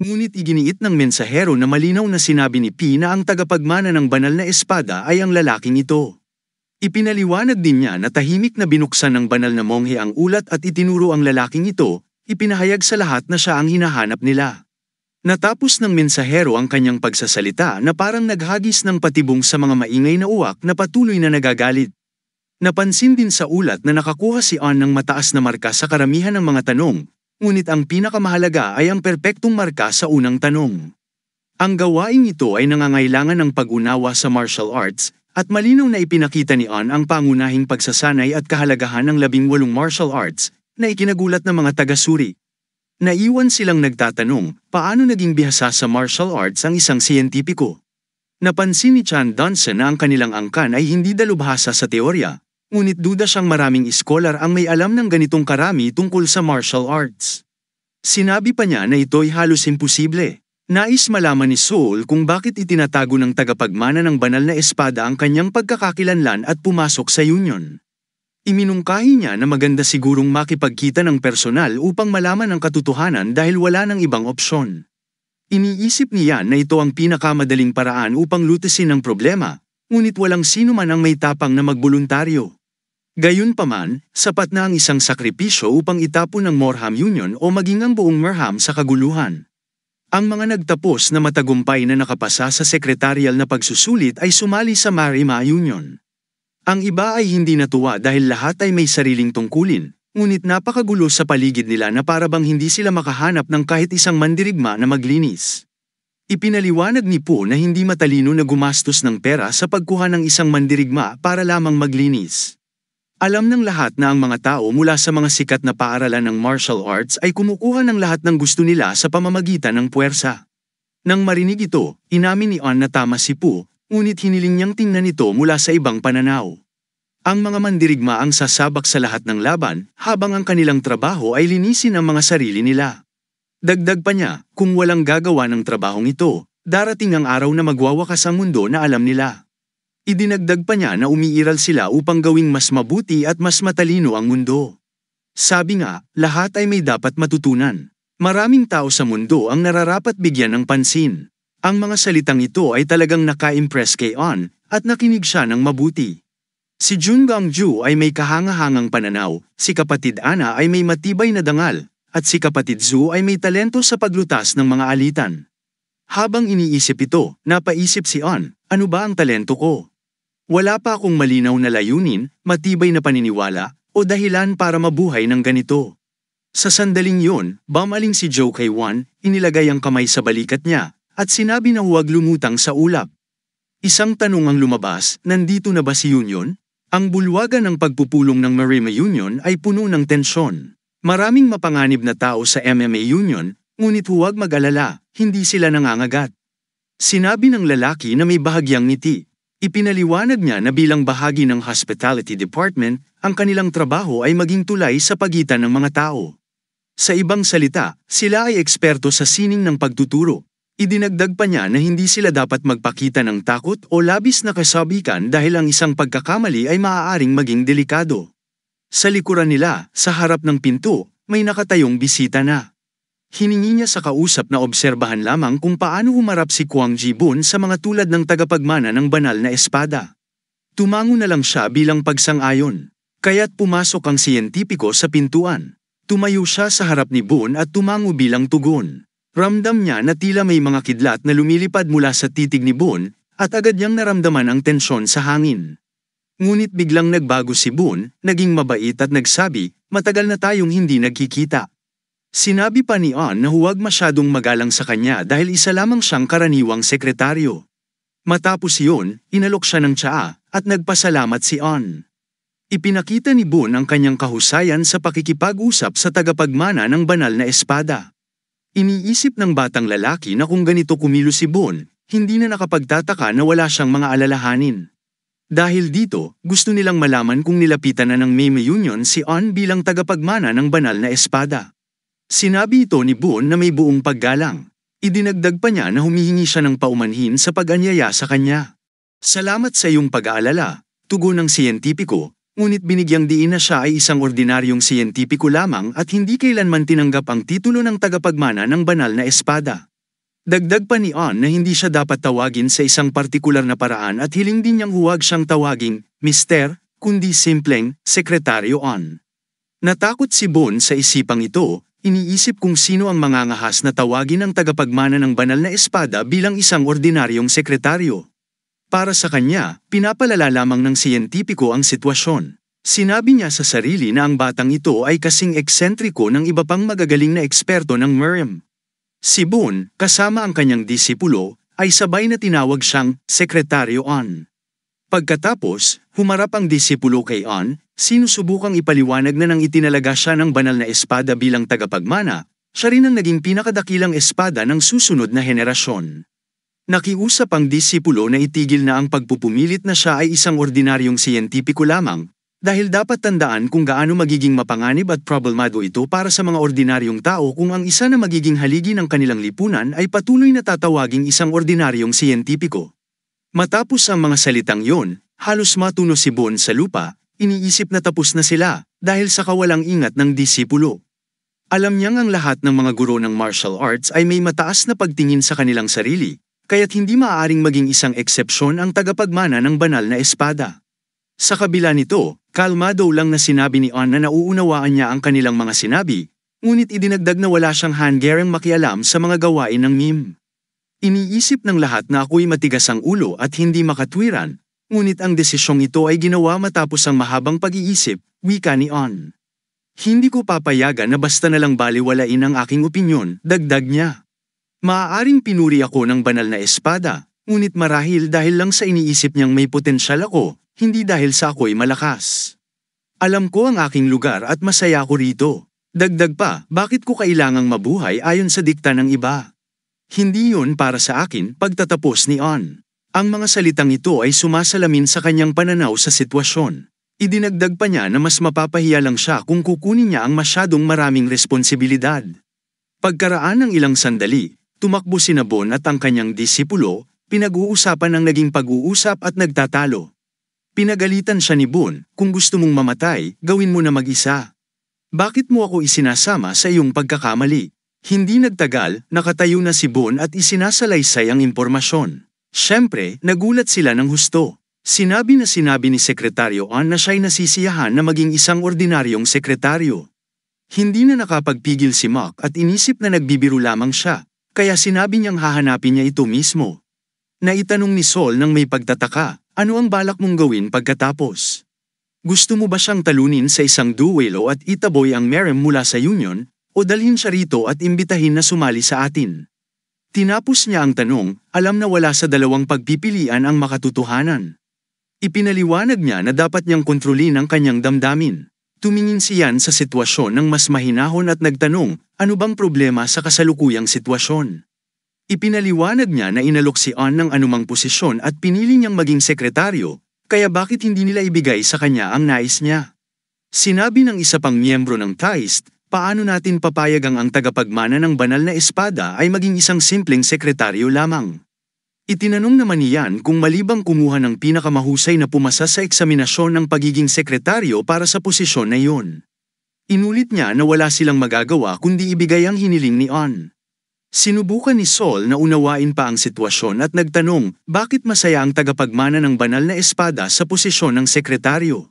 Ngunit iginiit ng mensahero na malinaw na sinabi ni P na ang tagapagmana ng banal na espada ay ang lalaking ito. Ipinaliwanag din niya na tahimik na binuksan ng banal na monghe ang ulat at itinuro ang lalaking ito, ipinahayag sa lahat na siya ang hinahanap nila. Natapos ng mensahero ang kanyang pagsasalita na parang naghagis ng patibong sa mga maingay na uwak na patuloy na nagagalit. Napansin din sa ulat na nakakuha si An ng mataas na marka sa karamihan ng mga tanong, Ngunit ang pinakamahalaga ay ang perpektong marka sa unang tanong. Ang gawaing ito ay nangangailangan ng pag-unawa sa martial arts at malinaw na ipinakita ni An ang pangunahing pagsasanay at kahalagahan ng labing walong martial arts na ikinagulat ng mga taga-suri. Naiwan silang nagtatanong paano naging bihasa sa martial arts ang isang siyentipiko. Napansin ni Chan Dunson na ang kanilang angkan ay hindi dalubhasa sa teorya, ngunit duda siyang maraming iskolar ang may alam ng ganitong karami tungkol sa martial arts. Sinabi pa niya na ito'y halos imposible. Nais malaman ni Soul kung bakit itinatago ng tagapagmana ng banal na espada ang kanyang pagkakakilanlan at pumasok sa union. Iminungkahi niya na maganda sigurong makipagkita ng personal upang malaman ang katotohanan dahil wala ng ibang opsyon. Iniisip niya na ito ang pinakamadaling paraan upang lutisin ang problema, ngunit walang sino man ang may tapang na magboluntaryo. Gayunpaman, sapat na ang isang sakripisyo upang itapon ang Morham Union o maging ang buong Morham sa kaguluhan. Ang mga nagtapos na matagumpay na nakapasa sa sekretarial na pagsusulit ay sumali sa Marima Union. Ang iba ay hindi natuwa dahil lahat ay may sariling tungkulin, ngunit napakagulo sa paligid nila na parabang hindi sila makahanap ng kahit isang mandirigma na maglinis. Ipinaliwanag ni Po na hindi matalino na gumastos ng pera sa pagkuha ng isang mandirigma para lamang maglinis. Alam ng lahat na ang mga tao mula sa mga sikat na paaralan ng martial arts ay kumukuha ng lahat ng gusto nila sa pamamagitan ng puwersa. Nang marinig ito, inamin ni Ann na tama si Pooh, ngunit hiniling niyang tingnan ito mula sa ibang pananaw. Ang mga mandirigma ang sasabak sa lahat ng laban, habang ang kanilang trabaho ay linisin ang mga sarili nila. Dagdag pa niya, kung walang gagawa ng trabahong ito, darating ang araw na magwawakas ang mundo na alam nila. Idinagdag pa niya na umiiral sila upang gawing mas mabuti at mas matalino ang mundo. Sabi nga, lahat ay may dapat matutunan. Maraming tao sa mundo ang nararapat bigyan ng pansin. Ang mga salitang ito ay talagang naka-impress kay On at nakinig siya ng mabuti. Si Jun Gang Ju ay may kahangahangang pananaw, si kapatid Ana ay may matibay na dangal, at si kapatid Zhu ay may talento sa paglutas ng mga alitan. Habang iniisip ito, napaisip si On, ano ba ang talento ko? Wala pa akong malinaw na layunin, matibay na paniniwala, o dahilan para mabuhay ng ganito. Sa sandaling yun, bamaling si Joe kay Juan, inilagay ang kamay sa balikat niya, at sinabi na huwag lumutang sa ulap. Isang tanong ang lumabas, nandito na ba si Union? Ang bulwagan ng pagpupulong ng Marima Union ay puno ng tensyon. Maraming mapanganib na tao sa MMA Union, ngunit huwag mag-alala, hindi sila nangangagat. Sinabi ng lalaki na may bahagyang ngiti, Ipinaliwanag niya na bilang bahagi ng hospitality department, ang kanilang trabaho ay maging tulay sa pagitan ng mga tao. Sa ibang salita, sila ay eksperto sa sining ng pagtuturo. Idinagdag pa niya na hindi sila dapat magpakita ng takot o labis na kasabikan dahil ang isang pagkakamali ay maaaring maging delikado. Sa likuran nila, sa harap ng pinto, may nakatayong bisita na. Hiningi niya sa kausap na obserbahan lamang kung paano humarap si Kwang Jibun sa mga tulad ng tagapagmana ng banal na espada. Tumango na lang siya bilang pagsang-ayon, kaya't pumasok ang siyentipiko sa pintuan. Tumayo siya sa harap ni Boon at tumango bilang tugon. Ramdam niya na tila may mga kidlat na lumilipad mula sa titig ni Boon at agad niyang naramdaman ang tensyon sa hangin. Ngunit biglang nagbago si Boon, naging mabait at nagsabi, matagal na tayong hindi nagkikita. Sinabi pa ni On na huwag masyadong magalang sa kanya dahil isa lamang siyang karaniwang sekretaryo. Matapos iyon, inalok siya ng tsaa at nagpasalamat si On. Ipinakita ni Boon ang kanyang kahusayan sa pakikipag-usap sa tagapagmana ng banal na espada. Iniisip ng batang lalaki na kung ganito kumilo si Boon, hindi na nakapagtataka na wala siyang mga alalahanin. Dahil dito, gusto nilang malaman kung nilapitan na ng Meme Union si On bilang tagapagmana ng banal na espada. Sinabi ito ni Buon na may buong paggalang. Idinagdag pa niya na humihingi siya ng paumanhin sa pag-anyaya sa kanya. Salamat sa iyong pag-aalala, tugon ng siyentipiko, ngunit binigyang diin na siya ay isang ordinaryong siyentipiko lamang at hindi kailanman tinanggap ang titulo ng tagapagmana ng banal na espada. Dagdag pa ni On na hindi siya dapat tawagin sa isang partikular na paraan at hiling din niyang huwag siyang tawaging, Mr., kundi simpleng, Sekretaryo On. Natakot si Bon sa isipang ito, Iniisip kung sino ang mangangahas na tawagin ang tagapagmana ng banal na espada bilang isang ordinaryong sekretaryo. Para sa kanya, pinapalala lamang ng siyentipiko ang sitwasyon. Sinabi niya sa sarili na ang batang ito ay kasing eksentriko ng iba pang magagaling na eksperto ng Merriam. Si Boone, kasama ang kanyang disipulo, ay sabay na tinawag siyang Sekretaryo On. Pagkatapos, Humarap ang disipulo kay On, sinusubukang ipaliwanag na nang itinalaga siya ng banal na espada bilang tagapagmana, siya rin ang naging pinakadakilang espada ng susunod na henerasyon. Nakiusap ang disipulo na itigil na ang pagpupumilit na siya ay isang ordinaryong siyentipiko lamang, dahil dapat tandaan kung gaano magiging mapanganib at problemado ito para sa mga ordinaryong tao kung ang isa na magiging haligi ng kanilang lipunan ay patuloy na tatawaging isang ordinaryong siyentipiko. Matapos ang mga salitang yon, halos matuno si Bon sa lupa, iniisip na tapos na sila dahil sa kawalang ingat ng disipulo. Alam niyang ang lahat ng mga guro ng martial arts ay may mataas na pagtingin sa kanilang sarili, kaya't hindi maaaring maging isang eksepsyon ang tagapagmana ng banal na espada. Sa kabila nito, kalmado lang na sinabi ni Ann na nauunawaan niya ang kanilang mga sinabi, ngunit idinagdag na wala siyang hangerang makialam sa mga gawain ng Mim. Iniisip ng lahat na ako'y matigas ang ulo at hindi makatwiran, ngunit ang desisyong ito ay ginawa matapos ang mahabang pag-iisip, wika ni On. Hindi ko papayagan na basta na lang baliwalain ang aking opinyon, dagdag niya. Maaaring pinuri ako ng banal na espada, ngunit marahil dahil lang sa iniisip niyang may potensyal ako, hindi dahil sa ako'y malakas. Alam ko ang aking lugar at masaya ako rito. Dagdag pa, bakit ko kailangang mabuhay ayon sa dikta ng iba? Hindi yun para sa akin pagtatapos ni On. Ang mga salitang ito ay sumasalamin sa kanyang pananaw sa sitwasyon. Idinagdag pa niya na mas mapapahiya lang siya kung kukunin niya ang masyadong maraming responsibilidad. Pagkaraan ng ilang sandali, tumakbo si Nabon at ang kanyang disipulo, pinag-uusapan ang naging pag-uusap at nagtatalo. Pinagalitan siya ni Bon, kung gusto mong mamatay, gawin mo na mag-isa. Bakit mo ako isinasama sa iyong pagkakamali? Hindi nagtagal, nakatayo na si Bon at isinasalaysay ang impormasyon. Siyempre, nagulat sila ng husto. Sinabi na sinabi ni Sekretaryo Ann na siya'y nasisiyahan na maging isang ordinaryong sekretaryo. Hindi na nakapagpigil si Mac at inisip na nagbibiro lamang siya, kaya sinabi niyang hahanapin niya ito mismo. Naitanong ni Sol nang may pagtataka, ano ang balak mong gawin pagkatapos? Gusto mo ba siyang talunin sa isang duwelo at itaboy ang Merem mula sa Union, o dalhin siya rito at imbitahin na sumali sa atin? Tinapos niya ang tanong, alam na wala sa dalawang pagpipilian ang makatotohanan. Ipinaliwanag niya na dapat niyang kontrolin ang kanyang damdamin. Tumingin si Yan sa sitwasyon ng mas mahinahon at nagtanong, ano bang problema sa kasalukuyang sitwasyon? Ipinaliwanag niya na inalok si An ng anumang posisyon at pinili niyang maging sekretaryo, kaya bakit hindi nila ibigay sa kanya ang nais niya? Sinabi ng isa pang miyembro ng TAIST paano natin papayagang ang tagapagmana ng banal na espada ay maging isang simpleng sekretaryo lamang? Itinanong naman niyan kung malibang kumuha ng pinakamahusay na pumasa sa eksaminasyon ng pagiging sekretaryo para sa posisyon na iyon. Inulit niya na wala silang magagawa kundi ibigay ang hiniling ni On. Sinubukan ni Saul na unawain pa ang sitwasyon at nagtanong bakit masaya ang tagapagmana ng banal na espada sa posisyon ng sekretaryo.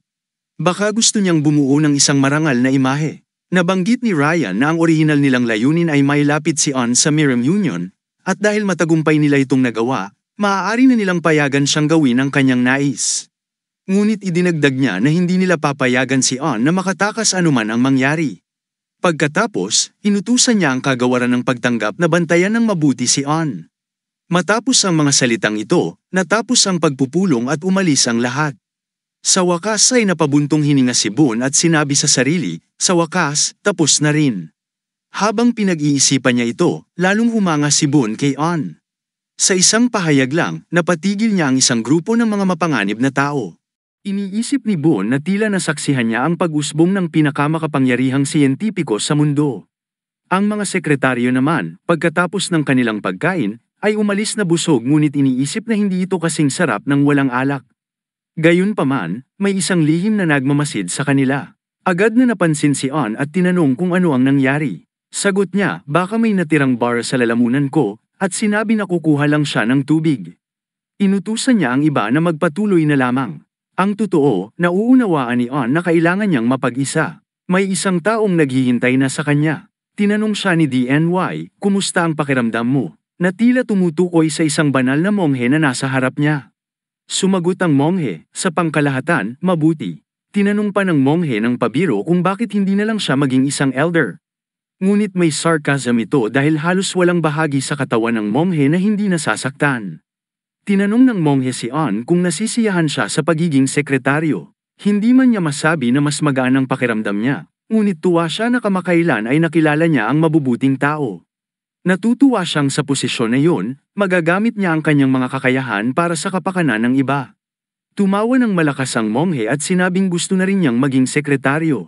Baka gusto niyang bumuo ng isang marangal na imahe. Nabanggit ni Ryan na ang orihinal nilang layunin ay may lapit si On sa Miram Union, at dahil matagumpay nila itong nagawa, maaari na nilang payagan siyang gawin ang kanyang nais. Ngunit idinagdag niya na hindi nila papayagan si On na makatakas anuman ang mangyari. Pagkatapos, inutusan niya ang kagawaran ng pagtanggap na bantayan ng mabuti si On. Matapos ang mga salitang ito, natapos ang pagpupulong at umalis ang lahat. Sa wakas ay napabuntong hininga si Boone at sinabi sa sarili, sa wakas, tapos na rin. Habang pinag-iisipan niya ito, lalong humanga si Boone kay On. Sa isang pahayag lang, napatigil niya ang isang grupo ng mga mapanganib na tao. Iniisip ni Boone na tila nasaksihan niya ang pag-usbong ng pinakamakapangyarihang siyentipiko sa mundo. Ang mga sekretaryo naman, pagkatapos ng kanilang pagkain, ay umalis na busog ngunit iniisip na hindi ito kasing sarap ng walang alak. Gayunpaman, may isang lihim na nagmamasid sa kanila. Agad na napansin si On at tinanong kung ano ang nangyari. Sagot niya, baka may natirang bar sa lalamunan ko, at sinabi na kukuha lang siya ng tubig. Inutusan niya ang iba na magpatuloy na lamang. Ang totoo, nauunawaan ni On na kailangan niyang mapag-isa. May isang taong naghihintay na sa kanya. Tinanong siya ni DNY, kumusta ang pakiramdam mo? Na tila tumutukoy sa isang banal na monghe na nasa harap niya. Sumagot ang monghe, sa pangkalahatan, mabuti. Tinanong pa ng monghe ng pabiro kung bakit hindi na lang siya maging isang elder. Ngunit may sarcasm ito dahil halos walang bahagi sa katawan ng monghe na hindi nasasaktan. Tinanong ng monghe si An kung nasisiyahan siya sa pagiging sekretaryo. Hindi man niya masabi na mas magaan ang pakiramdam niya, ngunit tuwa siya na kamakailan ay nakilala niya ang mabubuting tao. Natutuwa siyang sa posisyon na yun, magagamit niya ang kanyang mga kakayahan para sa kapakanan ng iba. Tumawa ng malakas ang monghe at sinabing gusto na rin niyang maging sekretaryo.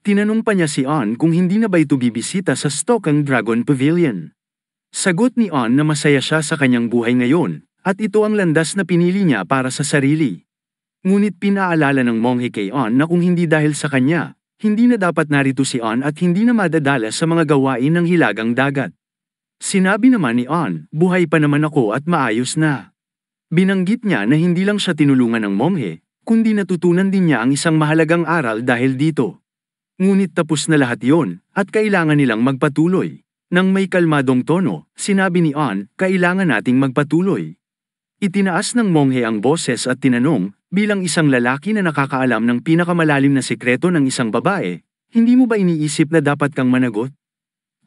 Tinanong pa niya si On kung hindi na ba ito bibisita sa Stokang Dragon Pavilion. Sagot ni On na masaya siya sa kanyang buhay ngayon, at ito ang landas na pinili niya para sa sarili. Ngunit pinaalala ng monghe kay On na kung hindi dahil sa kanya, hindi na dapat narito si On at hindi na madadala sa mga gawain ng hilagang dagat. Sinabi naman ni On, buhay pa naman ako at maayos na. Binanggit niya na hindi lang siya tinulungan ng momhe, kundi natutunan din niya ang isang mahalagang aral dahil dito. Ngunit tapos na lahat yon, at kailangan nilang magpatuloy. Nang may kalmadong tono, sinabi ni On, kailangan nating magpatuloy. Itinaas ng monghe ang boses at tinanong, bilang isang lalaki na nakakaalam ng pinakamalalim na sekreto ng isang babae, hindi mo ba iniisip na dapat kang managot?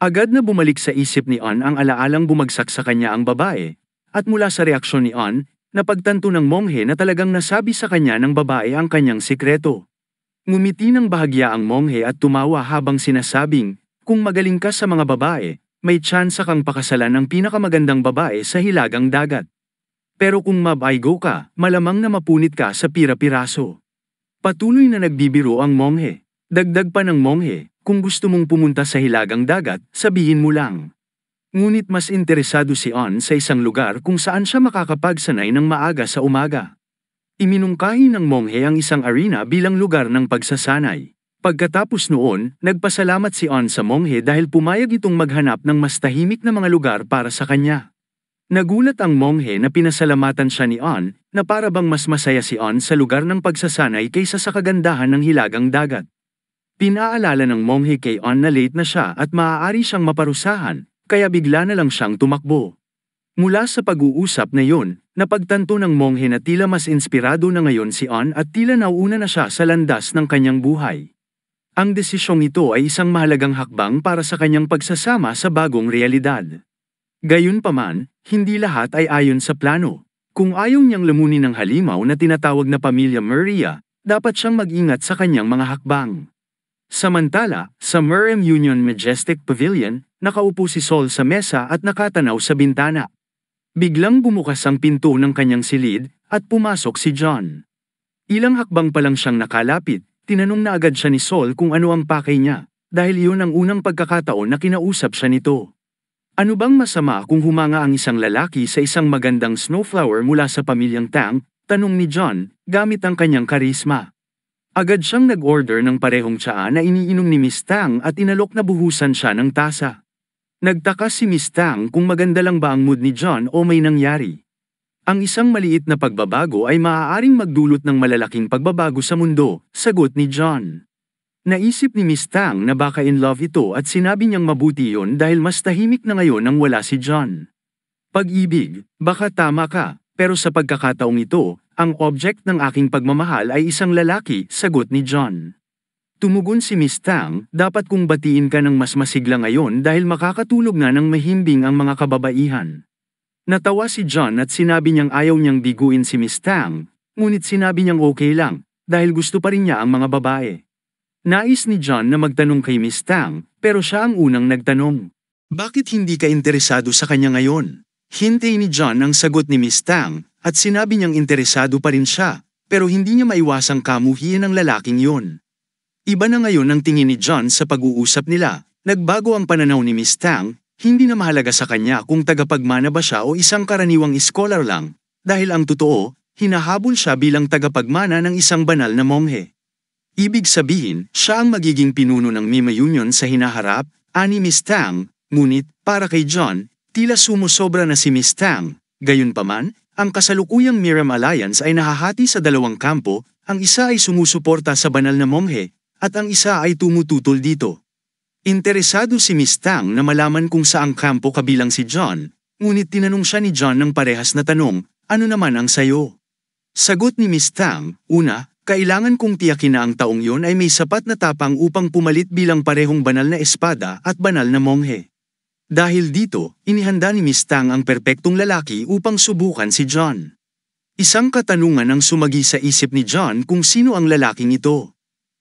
Agad na bumalik sa isip ni An ang alaalang bumagsak sa kanya ang babae, at mula sa reaksyon ni An, napagtanto ng monghe na talagang nasabi sa kanya ng babae ang kanyang sikreto. Ngumiti ng bahagya ang monghe at tumawa habang sinasabing, kung magaling ka sa mga babae, may tsansa kang pakasalan ng pinakamagandang babae sa hilagang dagat. Pero kung mabaygo ka, malamang na mapunit ka sa pira-piraso. Patuloy na nagbibiro ang monghe. Dagdag pa ng monghe, kung gusto mong pumunta sa hilagang dagat, sabihin mo lang. Ngunit mas interesado si On sa isang lugar kung saan siya makakapagsanay ng maaga sa umaga. Iminungkahi ng monghe ang isang arena bilang lugar ng pagsasanay. Pagkatapos noon, nagpasalamat si On sa monghe dahil pumayag itong maghanap ng mas tahimik na mga lugar para sa kanya. Nagulat ang monghe na pinasalamatan siya ni On, na para bang mas masaya si On sa lugar ng pagsasanay kaysa sa kagandahan ng hilagang dagat. Pinaalala ng monghe kay On na late na siya at maaari siyang maparusahan, kaya bigla na lang siyang tumakbo. Mula sa pag-uusap na yun, napagtanto ng monghe na tila mas inspirado na ngayon si On at tila nauuna na siya sa landas ng kanyang buhay. Ang desisyong ito ay isang mahalagang hakbang para sa kanyang pagsasama sa bagong realidad. Gayunpaman, hindi lahat ay ayon sa plano. Kung ayaw niyang lamunin ng halimaw na tinatawag na pamilya Maria, dapat siyang mag-ingat sa kanyang mga hakbang. Samantala, sa Merrim Union Majestic Pavilion, nakaupo si Sol sa mesa at nakatanaw sa bintana. Biglang bumukas ang pinto ng kanyang silid at pumasok si John. Ilang hakbang pa lang siyang nakalapit, tinanong na agad siya ni Sol kung ano ang pakay niya, dahil iyon ang unang pagkakataon na kinausap siya nito. Ano bang masama kung humanga ang isang lalaki sa isang magandang snowflower mula sa pamilyang Tang, tanong ni John, gamit ang kanyang karisma. Agad siyang nag-order ng parehong tsaa na iniinom ni Miss Tang at inalok na buhusan siya ng tasa. Nagtaka si Miss Tang kung maganda lang ba ang mood ni John o may nangyari. Ang isang maliit na pagbabago ay maaaring magdulot ng malalaking pagbabago sa mundo, sagot ni John. Naisip ni Miss Tang na baka in love ito at sinabi niyang mabuti yon dahil mas tahimik na ngayon nang wala si John. Pag-ibig, baka tama ka, pero sa pagkakataong ito, ang object ng aking pagmamahal ay isang lalaki, sagot ni John. Tumugon si Miss Tang, dapat kong batiin ka ng mas masigla ngayon dahil makakatulog na ng mahimbing ang mga kababaihan. Natawa si John at sinabi niyang ayaw niyang biguin si Miss Tang, ngunit sinabi niyang okay lang, dahil gusto pa rin niya ang mga babae. Nais ni John na magtanong kay Miss Tang, pero siya ang unang nagtanong. Bakit hindi ka interesado sa kanya ngayon? Hintay ni John ang sagot ni Miss Tang, at sinabi niyang interesado pa rin siya, pero hindi niya maiwasang kamuhiin ang lalaking yun. Iba na ngayon ang tingin ni John sa pag-uusap nila, nagbago ang pananaw ni Miss Tang, hindi na mahalaga sa kanya kung tagapagmana ba siya o isang karaniwang scholar lang, dahil ang totoo, hinahabol siya bilang tagapagmana ng isang banal na monghe. Ibig sabihin, siya ang magiging pinuno ng Mima Union sa hinaharap, ani Miss Tang, ngunit, para kay John, tila sumusobra na si Miss Tang, gayon paman, ang kasalukuyang Miram Alliance ay nahahati sa dalawang kampo, ang isa ay sumusuporta sa banal na monghe, at ang isa ay tumututol dito. Interesado si Miss Tang na malaman kung saang kampo kabilang si John, ngunit tinanong siya ni John ng parehas na tanong, ano naman ang sayo? Sagot ni Miss Tang, una, kailangan kong tiyakin na ang taong yon ay may sapat na tapang upang pumalit bilang parehong banal na espada at banal na monghe. Dahil dito, inihanda ni Miss Tang ang perpektong lalaki upang subukan si John. Isang katanungan ang sumagi sa isip ni John kung sino ang lalaking ito.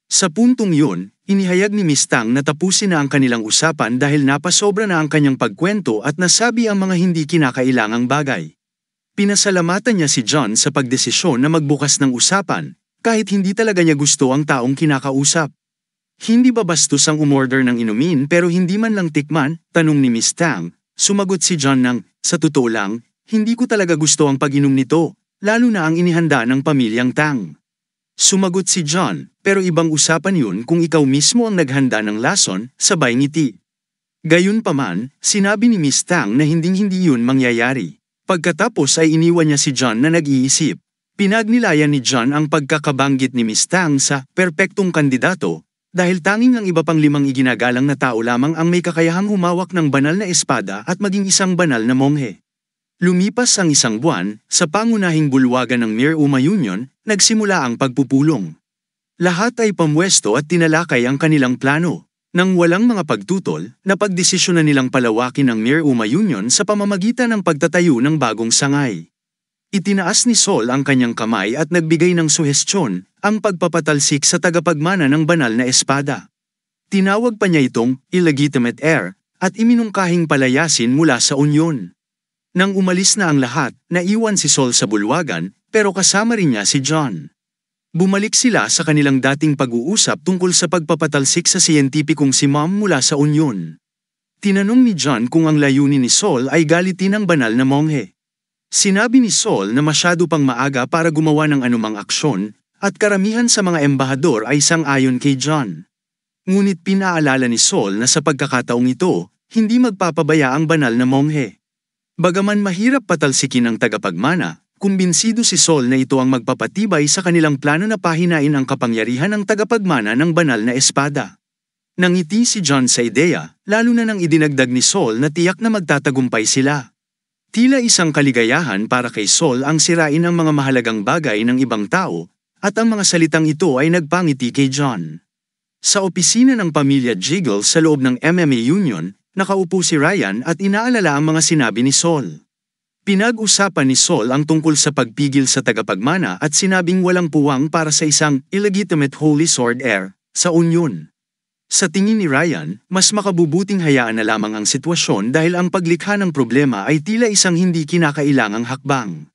Sa puntong yun, inihayag ni Miss Tang na tapusin na ang kanilang usapan dahil napasobra na ang kanyang pagkwento at nasabi ang mga hindi kinakailangang bagay. Pinasalamatan niya si John sa pagdesisyon na magbukas ng usapan, kahit hindi talaga niya gusto ang taong kinakausap. Hindi ba bastos ang umorder ng inumin pero hindi man lang tikman? Tanong ni Miss Tang. Sumagot si John ng, sa totoo lang, hindi ko talaga gusto ang pag-inom nito, lalo na ang inihanda ng pamilyang Tang. Sumagot si John, pero ibang usapan yun kung ikaw mismo ang naghanda ng lason, sabay ngiti. Gayunpaman, sinabi ni Miss Tang na hinding-hindi yun mangyayari. Pagkatapos ay iniwan niya si John na nag-iisip. Pinagnilayan ni John ang pagkakabanggit ni Miss Tang sa perpektong kandidato dahil tanging ang iba pang limang iginagalang na tao lamang ang may kakayahang humawak ng banal na espada at maging isang banal na monghe. Lumipas ang isang buwan, sa pangunahing bulwagan ng Mir Uma Union, nagsimula ang pagpupulong. Lahat ay pamwesto at tinalakay ang kanilang plano. Nang walang mga pagtutol, napagdesisyon na nilang palawakin ang Mir Uma Union sa pamamagitan ng pagtatayo ng bagong sangay. Itinaas ni Sol ang kanyang kamay at nagbigay ng suhestyon ang pagpapatalsik sa tagapagmana ng banal na espada. Tinawag pa niya itong illegitimate heir at iminungkahing palayasin mula sa Union. Nang umalis na ang lahat, naiwan si Sol sa bulwagan pero kasama rin niya si John. Bumalik sila sa kanilang dating pag-uusap tungkol sa pagpapatalsik sa siyentipikong si Mom mula sa Union. Tinanong ni John kung ang layunin ni Sol ay galitin ang banal na monghe. Sinabi ni Sol na masyado pang maaga para gumawa ng anumang aksyon at karamihan sa mga embahador ay sang-ayon kay John. Ngunit pinaalala ni Saul na sa pagkakataong ito, hindi magpapabaya ang banal na monghe. Bagaman mahirap patalsikin ang tagapagmana, kumbinsido si Saul na ito ang magpapatibay sa kanilang plano na pahinain ang kapangyarihan ng tagapagmana ng banal na espada. Nangiti si John sa ideya, lalo na nang idinagdag ni Saul na tiyak na magtatagumpay sila. Tila isang kaligayahan para kay Saul ang sirain ang mga mahalagang bagay ng ibang tao at ang mga salitang ito ay nagpangiti kay John. Sa opisina ng pamilya Jiggle sa loob ng MMA Union, nakaupo si Ryan at inaalala ang mga sinabi ni Saul. Pinag-usapan ni Saul ang tungkol sa pagpigil sa tagapagmana at sinabing walang puwang para sa isang illegitimate holy sword heir sa Union. Sa tingin ni Ryan, mas makabubuting hayaan na lamang ang sitwasyon dahil ang paglikha ng problema ay tila isang hindi kinakailangang hakbang.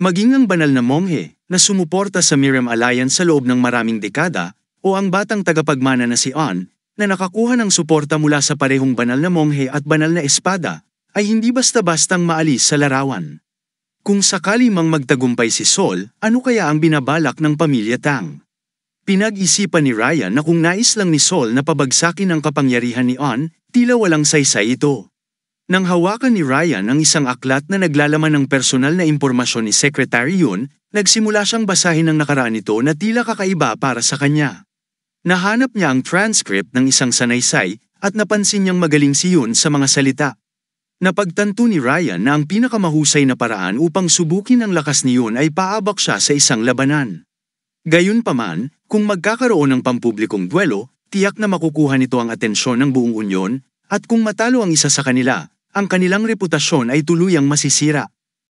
Maging ang banal na monghe na sumuporta sa Miriam Alliance sa loob ng maraming dekada o ang batang tagapagmana na si An na nakakuha ng suporta mula sa parehong banal na monghe at banal na espada ay hindi basta-bastang maalis sa larawan. Kung sakali mang magtagumpay si Sol, ano kaya ang binabalak ng pamilya Tang? Pinag-isipan ni Ryan na kung nais lang ni Sol na pabagsakin ang kapangyarihan ni On, tila walang saysay ito. Nang hawakan ni Ryan ang isang aklat na naglalaman ng personal na impormasyon ni Secretary Yun, nagsimula siyang basahin ang nakaraan nito na tila kakaiba para sa kanya. Nahanap niya ang transcript ng isang sanaysay at napansin niyang magaling si Yun sa mga salita. Napagtanto ni Ryan na ang pinakamahusay na paraan upang subukin ang lakas ni Yun ay paabak siya sa isang labanan. Gayunpaman, kung magkakaroon ng pampublikong duelo, tiyak na makukuha nito ang atensyon ng buong unyon, at kung matalo ang isa sa kanila, ang kanilang reputasyon ay tuluyang masisira.